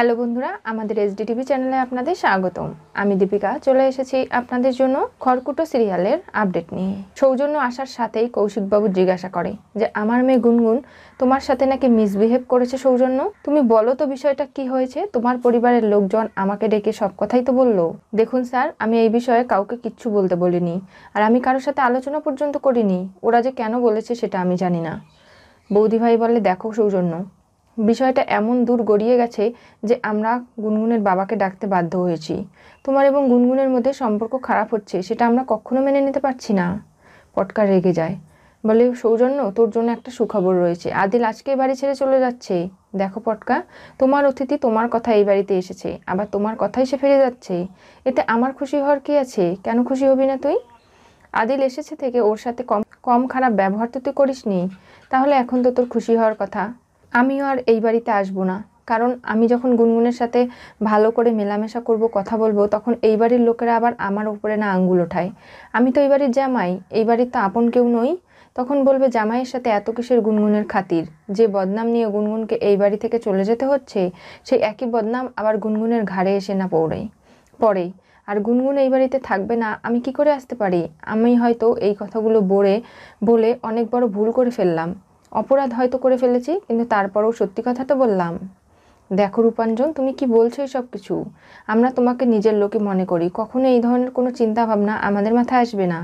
Hello বন্ধুরা আমাদের S TV চ্যানেলে আপনাদের স্বাগতম আমি দীপিকা চলে এসেছি আপনাদের জন্য খড়কুটো সিরিয়ালের আপডেট নিয়ে সৌজন্য আসার সাথেই কৌশিকবাবু জিজ্ঞাসা করে যে আমার মেয়ে গুনগুন তোমার সাথে নাকি মিসবিহেভ করেছে সৌজন্য তুমি বলো তো বিষয়টা কি হয়েছে তোমার পরিবারের লোকজন আমাকে ডেকে সব কথাই তো বললো দেখুন স্যার আমি এই বিষয়ে কাউকে কিচ্ছু বলতে বলিনি আর আমি কারোর সাথে আলোচনা পর্যন্ত করিনি ওরা যে কেন বলেছে সেটা আমি জানি না বৌদিভাই বলে দেখো সৌজন্য বিষয়টা এমন দূর গড়িয়ে গেছে যে আমরা গুনগুনের বাবাকে ডাকতে বাধ্য হয়েছি তোমার এবং গুনগুনের মধ্যে সম্পর্ক খারাপ হচ্ছে সেটা আমরা কখনো মেনে নিতে পারছি না পটকা রেগে যায় বলে সৌজন্য তোর জন্য একটা সুখবর রয়েছে আদিল আজকে বাড়ি ছেড়ে চলে যাচ্ছে দেখো পটকা তোমার অতিথি তোমার কথা এই বাড়িতে এসেছে আবার তোমার কথাই সে ফিরে যাচ্ছে এতে আমার খুশি হওয়ার কি আছে কেন খুশি হবি না তুই আদিল এসেছে থেকে ওর সাথে কম কম খারাপ ব্যবহার তো তুই করিস নি তাহলে এখন তো তোর খুশি হওয়ার কথা আমিও আর এই বাড়িতে আসবো না কারণ আমি যখন গুনগুনের সাথে ভালো করে মেলামেশা করব কথা বলবো তখন এই বাড়ির লোকেরা আবার আমার উপরে না আঙ্গুল ওঠায় আমি তো এই বাড়ির জামাই এই বাড়ির তো আপন কেউ নই তখন বলবে জামাইয়ের সাথে এত কিসের গুনগুনের খাতির যে বদনাম নিয়ে গুনগুনকে এই বাড়ি থেকে চলে যেতে হচ্ছে সেই একই বদনাম আবার গুনগুনের ঘাড়ে এসে না পৌড়ে পরে আর গুনগুন এই বাড়িতে থাকবে না আমি কি করে আসতে পারি আমি হয়তো এই কথাগুলো বলে বলে অনেক বড় ভুল করে ফেললাম অপরাধ হয়তো করে ফেলেছি কিন্তু তারপরেও সত্যি কথা তো বললাম দেখো রূপাঞ্জন তুমি কি বলছো সব কিছু আমরা তোমাকে নিজের লোকে মনে করি কখনো এই ধরনের কোনো চিন্তা ভাবনা আমাদের মাথায় আসবে না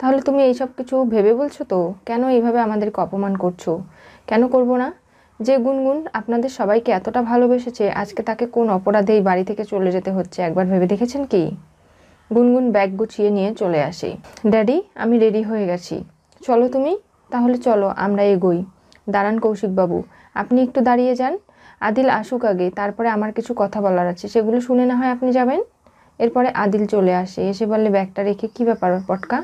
তাহলে তুমি এই সব কিছু ভেবে বলছো তো কেন এইভাবে আমাদেরকে অপমান করছো কেন করব না যে গুনগুন আপনাদের সবাইকে এতটা ভালোবেসেছে আজকে তাকে কোন অপরাধেই বাড়ি থেকে চলে যেতে হচ্ছে একবার ভেবে দেখেছেন কি গুনগুন ব্যাগ গুছিয়ে নিয়ে চলে আসে ড্যাডি আমি রেডি হয়ে গেছি চলো তুমি তাহলে চলো আমরা এগোই দাঁড়ান কৌশিকবাবু আপনি একটু দাঁড়িয়ে যান আদিল আসুক আগে তারপরে আমার কিছু কথা বলার আছে সেগুলো শুনে না হয় আপনি যাবেন এরপরে আদিল চলে আসে এসে বললে ব্যাগটা রেখে কী ব্যাপার পটকা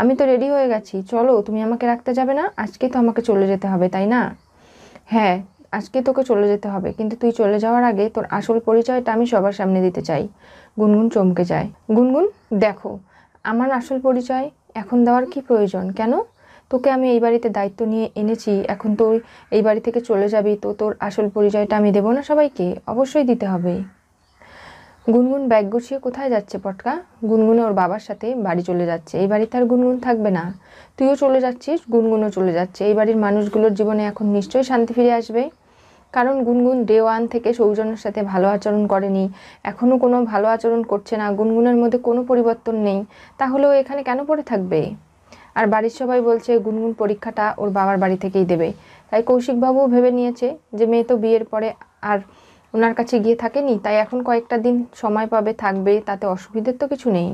আমি তো রেডি হয়ে গেছি চলো তুমি আমাকে রাখতে যাবে না আজকে তো আমাকে চলে যেতে হবে তাই না হ্যাঁ আজকে তোকে চলে যেতে হবে কিন্তু তুই চলে যাওয়ার আগে তোর আসল পরিচয়টা আমি সবার সামনে দিতে চাই গুনগুন চমকে যায় গুনগুন দেখো আমার আসল পরিচয় এখন দেওয়ার কি প্রয়োজন কেন তোকে আমি এই বাড়িতে দায়িত্ব নিয়ে এনেছি এখন তোর এই বাড়ি থেকে চলে যাবি তো তোর আসল পরিচয়টা আমি দেবো না সবাইকে অবশ্যই দিতে হবে গুনগুন ব্যাগ গুছিয়ে কোথায় যাচ্ছে পটকা গুনগুনে ওর বাবার সাথে বাড়ি চলে যাচ্ছে এই বাড়িতে আর গুনগুন থাকবে না তুইও চলে যাচ্ছিস গুনগুনও চলে যাচ্ছে এই বাড়ির মানুষগুলোর জীবনে এখন নিশ্চয়ই শান্তি ফিরে আসবে কারণ গুনগুন ডে ওয়ান থেকে সৌজনের সাথে ভালো আচরণ করেনি এখনও কোনো ভালো আচরণ করছে না গুনগুনের মধ্যে কোনো পরিবর্তন নেই তাহলেও এখানে কেন পড়ে থাকবে আর বাড়ির সবাই বলছে গুনগুন পরীক্ষাটা ওর বাবার বাড়ি থেকেই দেবে তাই কৌশিকবাবু ভেবে নিয়েছে যে মেয়ে তো বিয়ের পরে আর ওনার কাছে গিয়ে থাকেনি তাই এখন কয়েকটা দিন সময় পাবে থাকবে তাতে অসুবিধের তো কিছু নেই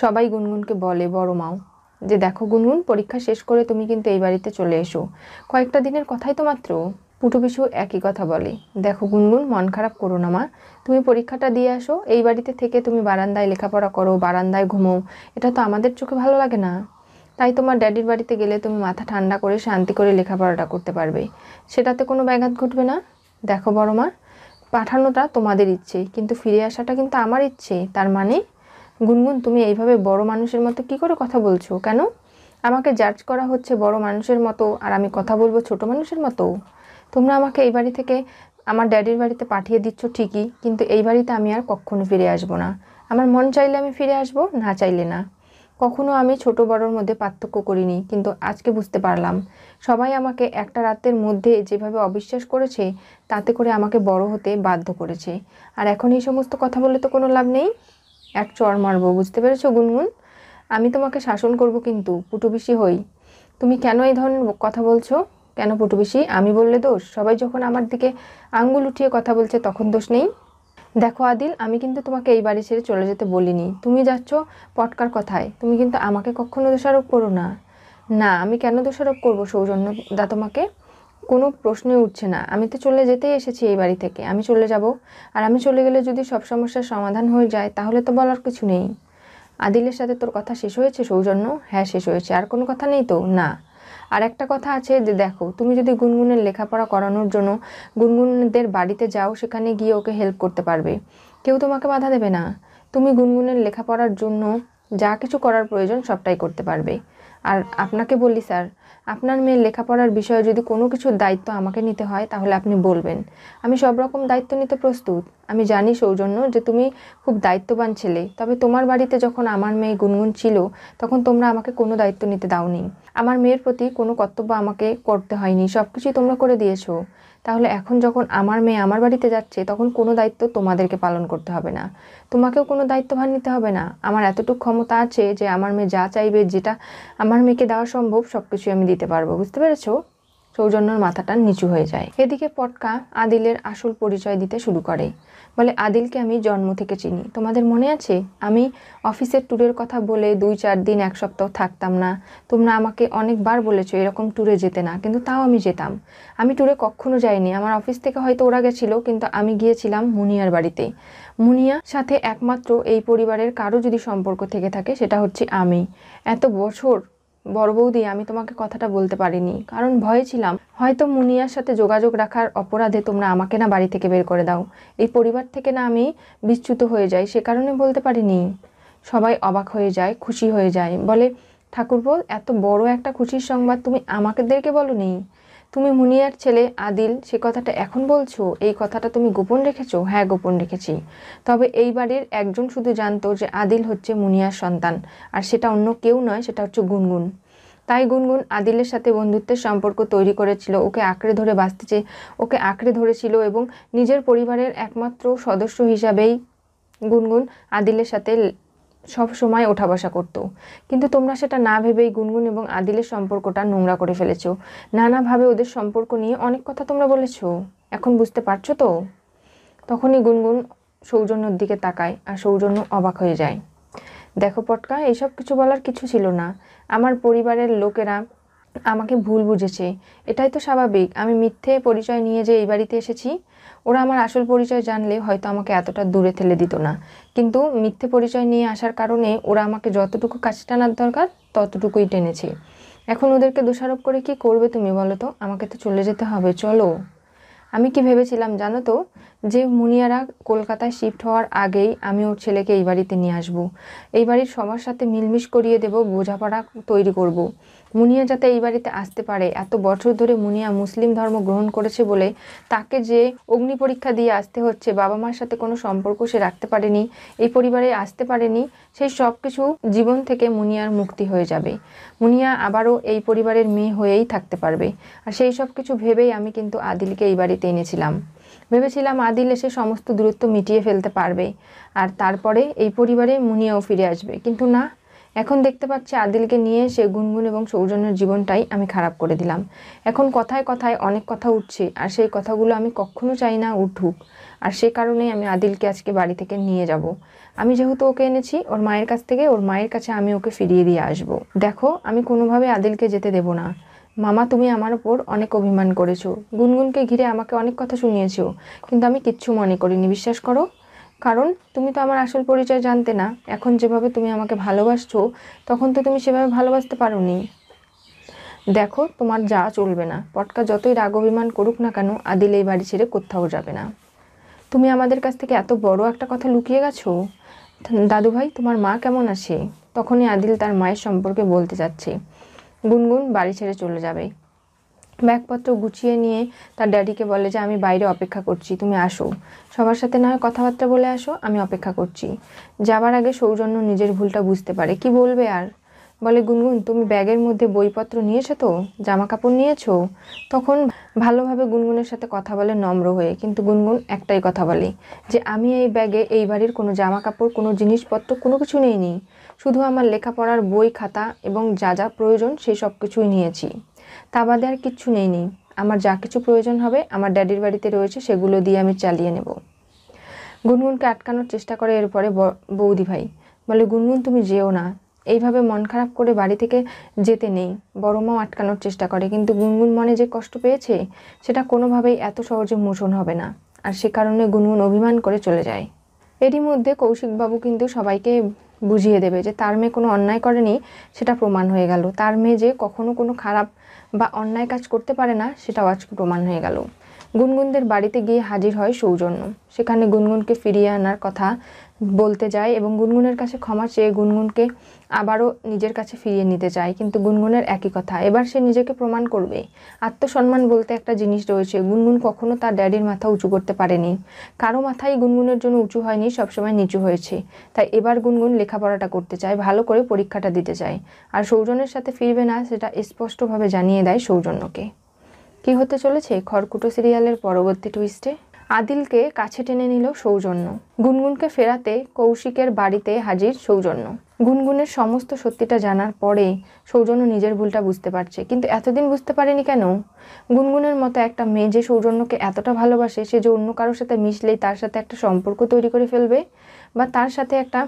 সবাই গুনগুনকে বলে বড় মাও যে দেখো গুনগুন পরীক্ষা শেষ করে তুমি কিন্তু এই বাড়িতে চলে এসো কয়েকটা দিনের কথাই তো মাত্র পিছু একই কথা বলে দেখো গুনগুন মন খারাপ করো না মা তুমি পরীক্ষাটা দিয়ে আসো এই বাড়িতে থেকে তুমি বারান্দায় লেখাপড়া করো বারান্দায় ঘুমো এটা তো আমাদের চোখে ভালো লাগে না তাই তোমার ড্যাডির বাড়িতে গেলে তুমি মাথা ঠান্ডা করে শান্তি করে লেখাপড়াটা করতে পারবে সেটাতে কোনো ব্যাঘাত ঘটবে না দেখো বড় মা পাঠানোটা তোমাদের ইচ্ছে কিন্তু ফিরে আসাটা কিন্তু আমার ইচ্ছে তার মানে গুনগুন তুমি এইভাবে বড় মানুষের মতো কি করে কথা বলছো কেন আমাকে জার্জ করা হচ্ছে বড় মানুষের মতো আর আমি কথা বলবো ছোট মানুষের মতো তোমরা আমাকে এই বাড়ি থেকে আমার ড্যাডির বাড়িতে পাঠিয়ে দিচ্ছ ঠিকই কিন্তু এই বাড়িতে আমি আর কখনো ফিরে আসবো না আমার মন চাইলে আমি ফিরে আসবো না চাইলে না কখনো আমি ছোট বড়র মধ্যে পার্থক্য করিনি কিন্তু আজকে বুঝতে পারলাম সবাই আমাকে একটা রাতের মধ্যে যেভাবে অবিশ্বাস করেছে তাতে করে আমাকে বড় হতে বাধ্য করেছে আর এখন এই সমস্ত কথা বলে তো কোনো লাভ নেই এক চর মারব বুঝতে পেরেছো গুনগুন আমি তোমাকে শাসন করব কিন্তু পুটুবিশি হই তুমি কেন এই ধরনের কথা বলছো কেন পুটুবিশি আমি বললে দোষ সবাই যখন আমার দিকে আঙ্গুল উঠিয়ে কথা বলছে তখন দোষ নেই দেখো আদিল আমি কিন্তু তোমাকে এই বাড়ি ছেড়ে চলে যেতে বলিনি তুমি যাচ্ছ পটকার কথায় তুমি কিন্তু আমাকে কখনো দোষারোপ করো না না আমি কেন দোষারোপ করবো সৌজন্য দা তোমাকে কোনো প্রশ্নই উঠছে না আমি তো চলে যেতেই এসেছি এই বাড়ি থেকে আমি চলে যাব আর আমি চলে গেলে যদি সব সমস্যার সমাধান হয়ে যায় তাহলে তো বলার কিছু নেই আদিলের সাথে তোর কথা শেষ হয়েছে সৌজন্য হ্যাঁ শেষ হয়েছে আর কোনো কথা নেই তো না আর একটা কথা আছে যে দেখো তুমি যদি গুনগুনের লেখাপড়া করানোর জন্য গুনগুনদের বাড়িতে যাও সেখানে গিয়ে ওকে হেল্প করতে পারবে কেউ তোমাকে বাধা দেবে না তুমি গুনগুনের লেখাপড়ার জন্য যা কিছু করার প্রয়োজন সবটাই করতে পারবে আর আপনাকে বলি স্যার আপনার মেয়ের লেখাপড়ার বিষয়ে যদি কোনো কিছুর দায়িত্ব আমাকে নিতে হয় তাহলে আপনি বলবেন আমি সব রকম দায়িত্ব নিতে প্রস্তুত আমি জানি সৌজন্য যে তুমি খুব দায়িত্ববান ছেলে তবে তোমার বাড়িতে যখন আমার মেয়ে গুনগুন ছিল তখন তোমরা আমাকে কোনো দায়িত্ব নিতে দাওনি আমার মেয়ের প্রতি কোনো কর্তব্য আমাকে করতে হয়নি সব কিছুই তোমরা করে দিয়েছো তাহলে এখন যখন আমার মেয়ে আমার বাড়িতে যাচ্ছে তখন কোনো দায়িত্ব তোমাদেরকে পালন করতে হবে না তোমাকেও কোনো দায়িত্বভার নিতে হবে না আমার এতটুকু ক্ষমতা আছে যে আমার মেয়ে যা চাইবে যেটা আমার মেয়েকে দেওয়া সম্ভব সব কিছুই আমি দিতে পারবো বুঝতে পেরেছো সৌজন্যর মাথাটা নিচু হয়ে যায় এদিকে পটকা আদিলের আসল পরিচয় দিতে শুরু করে বলে আদিলকে আমি জন্ম থেকে চিনি তোমাদের মনে আছে আমি অফিসের ট্যুরের কথা বলে দুই চার দিন এক সপ্তাহ থাকতাম না তোমরা আমাকে অনেকবার বলেছো এরকম ট্যুরে যেতে না কিন্তু তাও আমি যেতাম আমি ট্যুরে কখনো যাইনি আমার অফিস থেকে হয়তো ওরা গেছিলো কিন্তু আমি গিয়েছিলাম মুনিয়ার বাড়িতে মুনিয়া সাথে একমাত্র এই পরিবারের কারো যদি সম্পর্ক থেকে থাকে সেটা হচ্ছে আমি এত বছর বড় বৌদি আমি তোমাকে কথাটা বলতে পারিনি কারণ ভয়ে ছিলাম হয়তো মুনিয়ার সাথে যোগাযোগ রাখার অপরাধে তোমরা আমাকে না বাড়ি থেকে বের করে দাও এই পরিবার থেকে না আমি বিচ্যুত হয়ে যাই সে কারণে বলতে পারিনি সবাই অবাক হয়ে যায় খুশি হয়ে যায় বলে ঠাকুরপো এত বড় একটা খুশির সংবাদ তুমি আমাকেদেরকে বলো নি তুমি মুনিয়ার ছেলে আদিল সে কথাটা এখন বলছো এই কথাটা তুমি গোপন রেখেছো হ্যাঁ গোপন রেখেছি তবে এইবারের একজন শুধু জানতো যে আদিল হচ্ছে মুনিয়ার সন্তান আর সেটা অন্য কেউ নয় সেটা হচ্ছে গুনগুন তাই গুনগুন আদিলের সাথে বন্ধুত্বের সম্পর্ক তৈরি করেছিল ওকে আঁকড়ে ধরে বাঁচতেছে ওকে আঁকড়ে ধরেছিল এবং নিজের পরিবারের একমাত্র সদস্য হিসাবেই গুনগুন আদিলের সাথে সব সময় ওঠা বসা করতো কিন্তু তোমরা সেটা না ভেবেই গুনগুন এবং আদিলের সম্পর্কটা নোংরা করে ফেলেছো নানাভাবে ওদের সম্পর্ক নিয়ে অনেক কথা তোমরা বলেছ এখন বুঝতে পারছো তো তখনই গুনগুন সৌজন্যর দিকে তাকায় আর সৌজন্য অবাক হয়ে যায় দেখো পটকা এইসব কিছু বলার কিছু ছিল না আমার পরিবারের লোকেরা আমাকে ভুল বুঝেছে এটাই তো স্বাভাবিক আমি মিথ্যে পরিচয় নিয়ে যে এই বাড়িতে এসেছি ওরা আমার আসল পরিচয় জানলে হয়তো আমাকে এতটা দূরে ঠেলে দিত না কিন্তু মিথ্যে পরিচয় নিয়ে আসার কারণে ওরা আমাকে যতটুকু কাছে টানার দরকার ততটুকুই টেনেছে এখন ওদেরকে দোষারোপ করে কি করবে তুমি বলো তো আমাকে তো চলে যেতে হবে চলো আমি কি ভেবেছিলাম জানো তো যে মুনিয়ারা কলকাতায় শিফট হওয়ার আগেই আমি ওর ছেলেকে এই বাড়িতে নিয়ে আসবো এই বাড়ির সবার সাথে মিলমিশ করিয়ে দেব বোঝাপড়া তৈরি করব। মুনিয়া যাতে এই বাড়িতে আসতে পারে এত বছর ধরে মুনিয়া মুসলিম ধর্ম গ্রহণ করেছে বলে তাকে যে অগ্নি পরীক্ষা দিয়ে আসতে হচ্ছে বাবা মার সাথে কোনো সম্পর্ক সে রাখতে পারেনি এই পরিবারে আসতে পারেনি সেই সব কিছু জীবন থেকে মুনিয়ার মুক্তি হয়ে যাবে মুনিয়া আবারও এই পরিবারের মেয়ে হয়েই থাকতে পারবে আর সেই সব কিছু ভেবেই আমি কিন্তু আদিলকে এই বাড়িতে এনেছিলাম ভেবেছিলাম আদিল এসে সমস্ত দূরত্ব মিটিয়ে ফেলতে পারবে আর তারপরে এই পরিবারে মুনিয়াও ফিরে আসবে কিন্তু না এখন দেখতে পাচ্ছি আদিলকে নিয়ে সে গুনগুন এবং সৌজন্যের জীবনটাই আমি খারাপ করে দিলাম এখন কথায় কথায় অনেক কথা উঠছে আর সেই কথাগুলো আমি কখনো চাই না উঠুক আর সে কারণেই আমি আদিলকে আজকে বাড়ি থেকে নিয়ে যাব। আমি যেহেতু ওকে এনেছি ওর মায়ের কাছ থেকে ওর মায়ের কাছে আমি ওকে ফিরিয়ে দিয়ে আসব। দেখো আমি কোনোভাবে আদিলকে যেতে দেব না মামা তুমি আমার ওপর অনেক অভিমান করেছো গুনগুনকে ঘিরে আমাকে অনেক কথা শুনিয়েছো কিন্তু আমি কিচ্ছু মনে করিনি বিশ্বাস করো কারণ তুমি তো আমার আসল পরিচয় জানতে না এখন যেভাবে তুমি আমাকে ভালোবাসছো তখন তো তুমি সেভাবে ভালোবাসতে পারো নি দেখো তোমার যা চলবে না পটকা যতই রাগ অভিমান করুক না কেন আদিল এই বাড়ি ছেড়ে কোথাও যাবে না তুমি আমাদের কাছ থেকে এত বড় একটা কথা লুকিয়ে গেছো দাদু ভাই তোমার মা কেমন আছে তখনই আদিল তার মায়ের সম্পর্কে বলতে যাচ্ছে গুনগুন বাড়ি ছেড়ে চলে যাবে ব্যাগপত্র গুছিয়ে নিয়ে তার ড্যাডিকে বলে যে আমি বাইরে অপেক্ষা করছি তুমি আসো সবার সাথে না হয় কথাবার্তা বলে আসো আমি অপেক্ষা করছি যাবার আগে সৌজন্য নিজের ভুলটা বুঝতে পারে কি বলবে আর বলে গুনগুন তুমি ব্যাগের মধ্যে বইপত্র নিয়েছো তো জামা কাপড় নিয়েছো তখন ভালোভাবে গুনগুনের সাথে কথা বলে নম্র হয়ে কিন্তু গুনগুন একটাই কথা বলে যে আমি এই ব্যাগে এই বাড়ির কোনো জামা কাপড় কোনো জিনিসপত্র কোনো কিছু নেই শুধু আমার লেখাপড়ার বই খাতা এবং যা যা প্রয়োজন সেই সব কিছুই নিয়েছি তা বাদে আর কিচ্ছু নেই নি আমার যা কিছু প্রয়োজন হবে আমার ড্যাডির বাড়িতে রয়েছে সেগুলো দিয়ে আমি চালিয়ে নেব গুনগুনকে আটকানোর চেষ্টা করে এরপরে বৌদি ভাই বলে গুনগুন তুমি যেও না এইভাবে মন খারাপ করে বাড়ি থেকে যেতে নেই বড় মাও আটকানোর চেষ্টা করে কিন্তু গুনগুন মনে যে কষ্ট পেয়েছে সেটা কোনোভাবেই এত সহজে মোচন হবে না আর সে কারণে গুনগুন অভিমান করে চলে যায় এরই মধ্যে কৌশিকবাবু কিন্তু সবাইকে বুঝিয়ে দেবে যে তার মেয়ে কোনো অন্যায় করেনি সেটা প্রমাণ হয়ে গেল তার মেয়ে যে কখনো কোনো খারাপ বা অন্যায় কাজ করতে পারে না সেটাও আজকে প্রমাণ হয়ে গেল গুনগুনদের বাড়িতে গিয়ে হাজির হয় সৌজন্য সেখানে গুনগুনকে ফিরিয়ে আনার কথা বলতে যায় এবং গুনগুনের কাছে ক্ষমা চেয়ে গুনগুনকে আবারও নিজের কাছে ফিরিয়ে নিতে চায় কিন্তু গুনগুনের একই কথা এবার সে নিজেকে প্রমাণ করবে আত্মসম্মান বলতে একটা জিনিস রয়েছে গুনগুন কখনো তার ড্যাডির মাথা উঁচু করতে পারেনি কারো মাথাই গুনগুনের জন্য উঁচু হয়নি সবসময় নিচু হয়েছে তাই এবার গুনগুন লেখাপড়াটা করতে চায় ভালো করে পরীক্ষাটা দিতে চায় আর সৌজন্যের সাথে ফিরবে না সেটা স্পষ্টভাবে জানিয়ে দেয় সৌজন্যকে কি হতে চলেছে খড়কুটো সিরিয়ালের পরবর্তী টুইস্টে আদিলকে কাছে টেনে নিল সৌজন্য গুনগুনকে ফেরাতে কৌশিকের বাড়িতে হাজির সৌজন্য গুনগুনের সমস্ত সত্যিটা জানার পরে সৌজন্য নিজের ভুলটা বুঝতে পারছে কিন্তু এতদিন বুঝতে পারেনি কেন গুনগুনের মতো একটা মেয়ে যে সৌজন্যকে এতটা ভালোবাসে সে যে অন্য কারোর সাথে মিশলেই তার সাথে একটা সম্পর্ক তৈরি করে ফেলবে বা তার সাথে একটা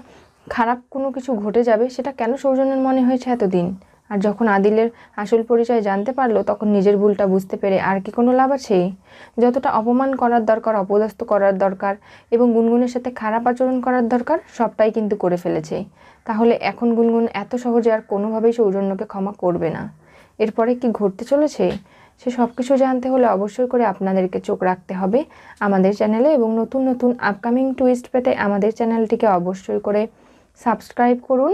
খারাপ কোনো কিছু ঘটে যাবে সেটা কেন সৌজন্যের মনে হয়েছে এতদিন আর যখন আদিলের আসল পরিচয় জানতে পারলো তখন নিজের ভুলটা বুঝতে পেরে আর কি কোনো লাভ আছে যতটা অপমান করার দরকার অপদস্থ করার দরকার এবং গুনগুনের সাথে খারাপ আচরণ করার দরকার সবটাই কিন্তু করে ফেলেছে তাহলে এখন গুনগুন এত সহজে আর কোনোভাবেই সৌজন্যকে ক্ষমা করবে না এরপরে কি ঘটতে চলেছে সে সব কিছু জানতে হলে অবশ্যই করে আপনাদেরকে চোখ রাখতে হবে আমাদের চ্যানেলে এবং নতুন নতুন আপকামিং টুইস্ট পেতে আমাদের চ্যানেলটিকে অবশ্যই করে সাবস্ক্রাইব করুন